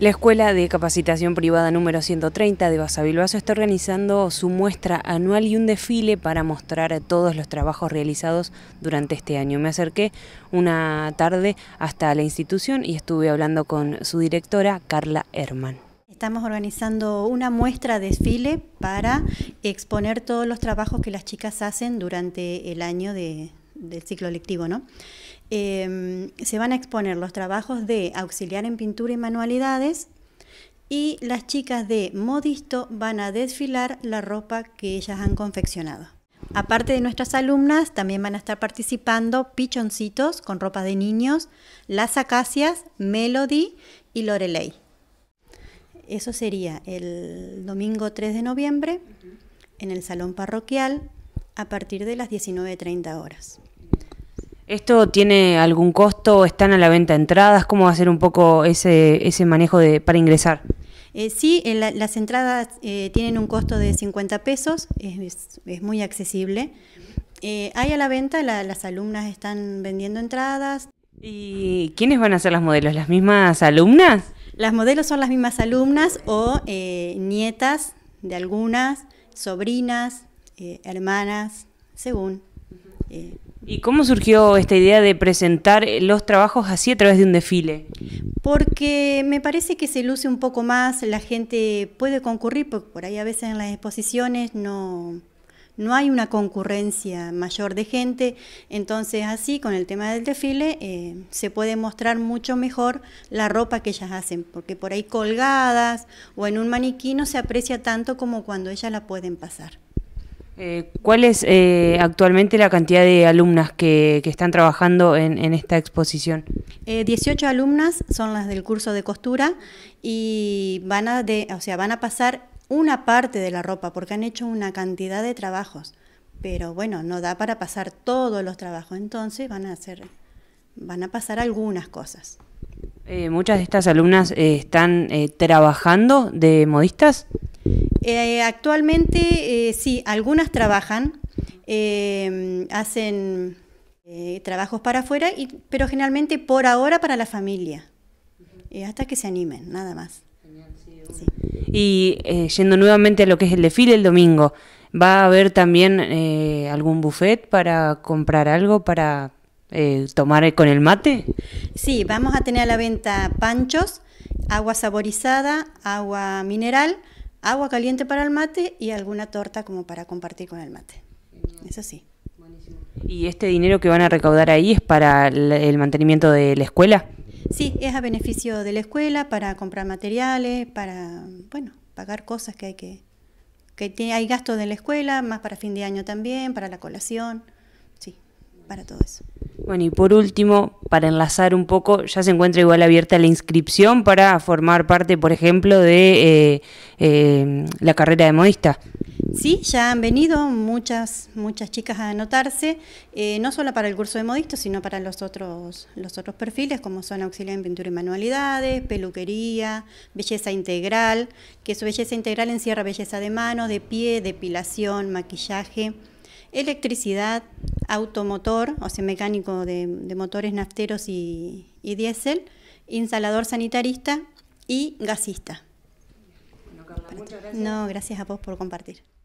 La Escuela de Capacitación Privada número 130 de Basavilbaso está organizando su muestra anual y un desfile para mostrar todos los trabajos realizados durante este año. Me acerqué una tarde hasta la institución y estuve hablando con su directora, Carla Herman. Estamos organizando una muestra desfile para exponer todos los trabajos que las chicas hacen durante el año de, del ciclo lectivo, ¿no? Em, se van a exponer los trabajos de auxiliar en pintura y manualidades y las chicas de modisto van a desfilar la ropa que ellas han confeccionado. Aparte de nuestras alumnas, también van a estar participando pichoncitos con ropa de niños, las acacias, Melody y Lorelei. Eso sería el domingo 3 de noviembre en el salón parroquial a partir de las 19.30 horas. ¿Esto tiene algún costo? ¿Están a la venta entradas? ¿Cómo va a ser un poco ese, manejo de, para ingresar? Eh, sí, las entradas eh, tienen un costo de 50 pesos, es, muy accesible. Eh, hay a la venta, las alumnas están vendiendo entradas. ¿Y quiénes van a ser las modelos? ¿Las mismas alumnas? Las modelos son las mismas alumnas o nietas de algunas, sobrinas, hermanas, según. ¿Y cómo surgió esta idea de presentar los trabajos así a través de un desfile? Porque me parece que se luce un poco más, la gente puede concurrir, porque por ahí a veces en las exposiciones no, no hay una concurrencia mayor de gente, entonces así con el tema del desfile eh, se puede mostrar mucho mejor la ropa que ellas hacen, porque por ahí colgadas o en un maniquí no se aprecia tanto como cuando ellas la pueden pasar. Eh, ¿Cuál es eh, actualmente la cantidad de alumnas que, están trabajando en, esta exposición? Eh, 18 alumnas son las del curso de costura y van a, o sea, van a pasar una parte de la ropa porque han hecho una cantidad de trabajos, pero bueno, no da para pasar todos los trabajos, entonces van a, hacer, van a pasar algunas cosas. Eh, ¿Muchas de estas alumnas están trabajando de modistas? Eh, actualmente eh, sí, algunas trabajan, em, hacen eh, trabajos para afuera, pero generalmente por ahora para la familia, hasta que se animen, nada más. Y yendo nuevamente a lo que es el desfile el domingo, ¿va a haber también algún buffet para comprar algo, para tomar con el mate? Sí, vamos a tener a la venta panchos, agua saborizada, agua mineral, agua caliente para el mate y alguna torta como para compartir con el mate. Mm. Eso sí. ¿Y este dinero que van a recaudar ahí es para el mantenimiento de la escuela? Sí, es a beneficio de la escuela para comprar materiales, para, bueno, pagar cosas que hay que... que hay gastos de la escuela, más para fin de año también, para la colación para todo eso. Bueno, y por último, para enlazar un poco, ya se encuentra igual abierta la inscripción para formar parte, por ejemplo, de eh, eh, la carrera de modista. Sí, ya han venido muchas, muchas chicas a anotarse, eh, no solo para el curso de modista, sino para los otros, los otros perfiles, como son auxiliar en pintura y manualidades, peluquería, belleza integral, que su belleza integral encierra belleza de mano, de pie, depilación, maquillaje, electricidad, automotor, o sea, mecánico de, motores nafteros y, diésel, instalador sanitarista y gasista. Bueno, muchas gracias. No, gracias a vos por compartir.